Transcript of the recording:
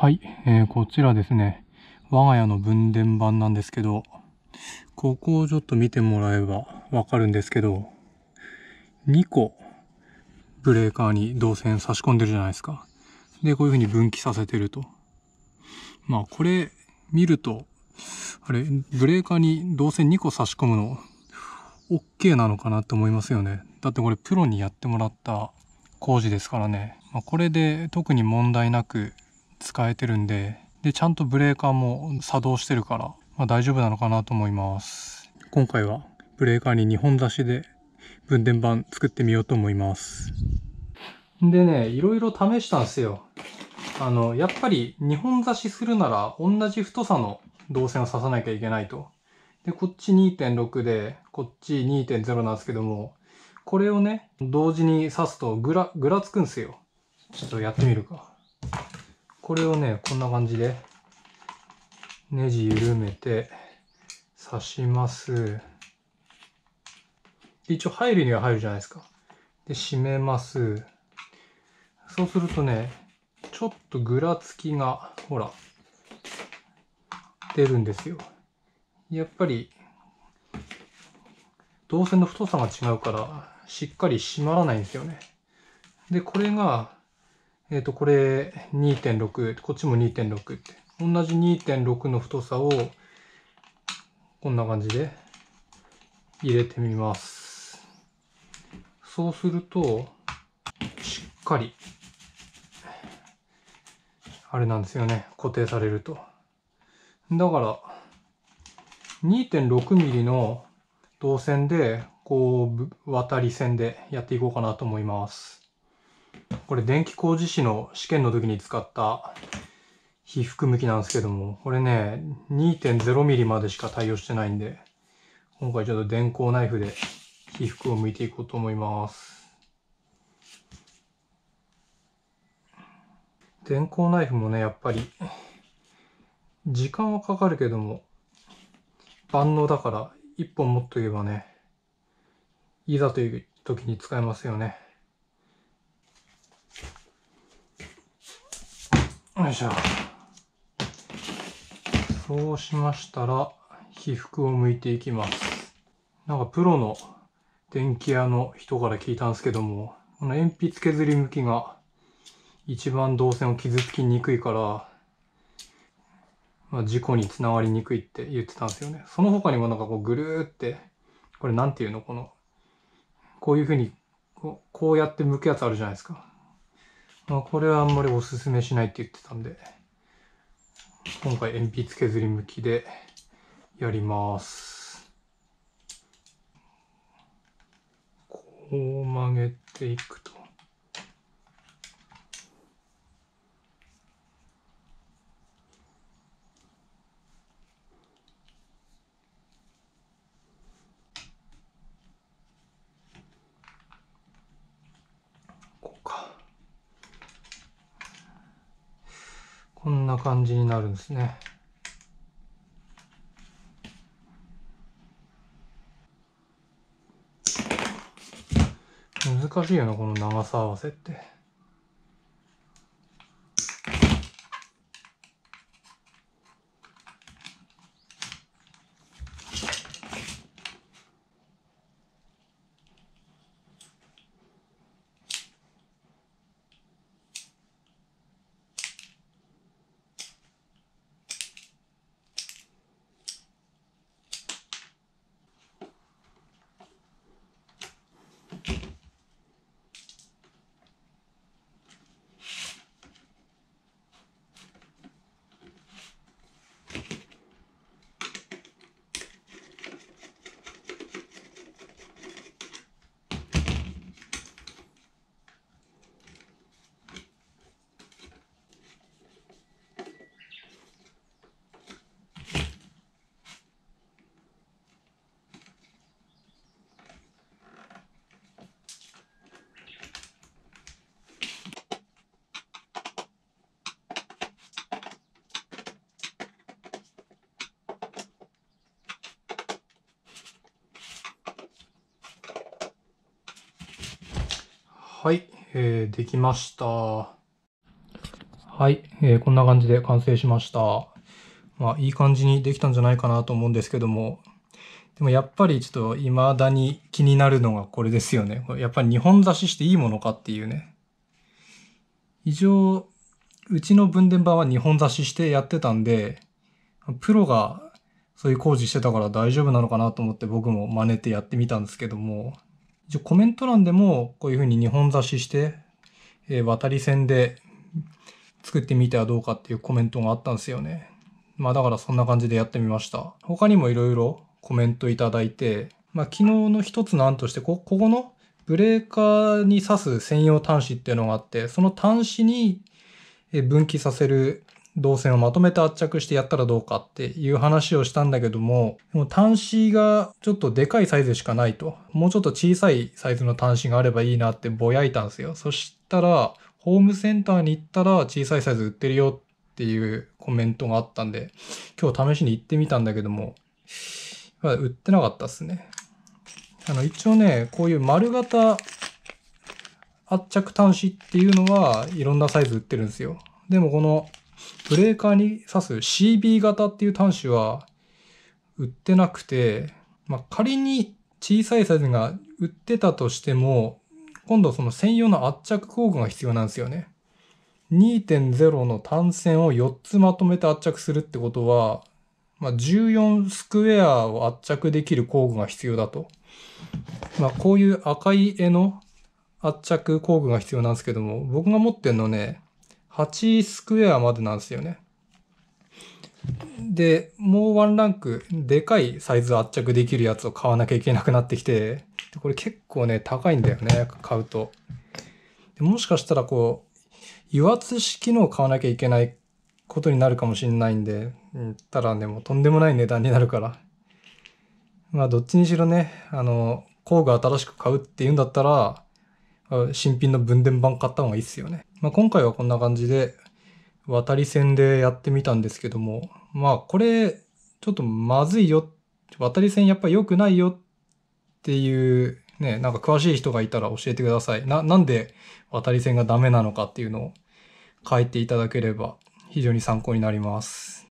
はい、えー、こちらですね。我が家の分電盤なんですけど、ここをちょっと見てもらえばわかるんですけど、2個ブレーカーに導線差し込んでるじゃないですか。で、こういう風に分岐させてると。まあ、これ見ると、あれ、ブレーカーに導線2個差し込むの、OK なのかなって思いますよね。だってこれプロにやってもらった工事ですからね。まあ、これで特に問題なく使えてるんで、で、ちゃんとブレーカーも作動してるから、まあ、大丈夫なのかなと思います。今回はブレーカーに2本出しで分電盤作ってみようと思います。でね、いろいろ試したんですよ。あの、やっぱり2本差しするなら同じ太さの導線を刺さなきゃいけないと。で、こっち2.6で、こっち2.0なんですけども、これをね、同時に刺すとぐら、ぐらつくんですよ。ちょっとやってみるか。これをね、こんな感じで、ネジ緩めて、刺します。一応入るには入るじゃないですか。で、締めます。そうするとね、ちょっとぐらつきが、ほら、出るんですよ。やっぱり、銅線の太さが違うから、しっかり締まらないんですよね。で、これが、えっ、ー、と、これ2.6、こっちも2.6って。同じ2.6の太さを、こんな感じで入れてみます。そうすると、しっかり、あれなんですよね。固定されると。だから、2.6ミリの導線で、こう、渡り線でやっていこうかなと思います。これ電気工事士の試験の時に使った被覆向きなんですけども、これね、2.0ミリまでしか対応してないんで、今回ちょっと電光ナイフで被覆を向いていこうと思います。電光ナイフもね、やっぱり、時間はかかるけども、万能だから、一本持っとけばね、いざという時に使えますよね。いしょそうしましたら被覆を剥いていきますなんかプロの電気屋の人から聞いたんですけどもこの鉛筆削り向きが一番導線を傷つきにくいから、まあ、事故につながりにくいって言ってたんですよねその他にもなんかこうぐるーってこれ何ていうのこのこういうふうにこうやって剥くやつあるじゃないですかまあ、これはあんまりおすすめしないって言ってたんで、今回鉛筆削り向きでやります。こう曲げていくと。こんな感じになるんですね。難しいよな、この長さ合わせって。はい、えー、できました。はい、えー、こんな感じで完成しました。まあ、いい感じにできたんじゃないかなと思うんですけども、でもやっぱりちょっと未だに気になるのがこれですよね。やっぱり2本差ししていいものかっていうね。以上、うちの分電盤は2本差ししてやってたんで、プロがそういう工事してたから大丈夫なのかなと思って僕も真似てやってみたんですけども、一応コメント欄でもこういうふうに2本差しして、えー、渡り線で作ってみてはどうかっていうコメントがあったんですよね。まあだからそんな感じでやってみました。他にもいろいろコメントいただいて、まあ昨日の一つの案としてこ、ここのブレーカーに挿す専用端子っていうのがあって、その端子に分岐させる動線をまとめて圧着してやったらどうかっていう話をしたんだけども、でも端子がちょっとでかいサイズしかないと。もうちょっと小さいサイズの端子があればいいなってぼやいたんですよ。そしたら、ホームセンターに行ったら小さいサイズ売ってるよっていうコメントがあったんで、今日試しに行ってみたんだけども、売ってなかったっすね。あの、一応ね、こういう丸型圧着端子っていうのはいろんなサイズ売ってるんですよ。でもこのブレーカーに挿す CB 型っていう端子は売ってなくて、まあ、仮に小さいサイズが売ってたとしても、今度その専用の圧着工具が必要なんですよね。2.0の単線を4つまとめて圧着するってことは、まあ、14スクエアを圧着できる工具が必要だと。まあ、こういう赤い絵の圧着工具が必要なんですけども、僕が持ってるのね、8スクエアまでなんですよね。で、もうワンランクでかいサイズ圧着できるやつを買わなきゃいけなくなってきて、これ結構ね、高いんだよね、買うと。でもしかしたらこう、油圧式のを買わなきゃいけないことになるかもしれないんで、たらね、もうとんでもない値段になるから。まあどっちにしろね、あの、工具新しく買うっていうんだったら、新品の分電盤買った方がいいっすよね。まあ、今回はこんな感じで、渡り線でやってみたんですけども、まあこれ、ちょっとまずいよ、渡り線やっぱ良くないよっていうね、なんか詳しい人がいたら教えてください。な、なんで渡り線がダメなのかっていうのを書いていただければ非常に参考になります。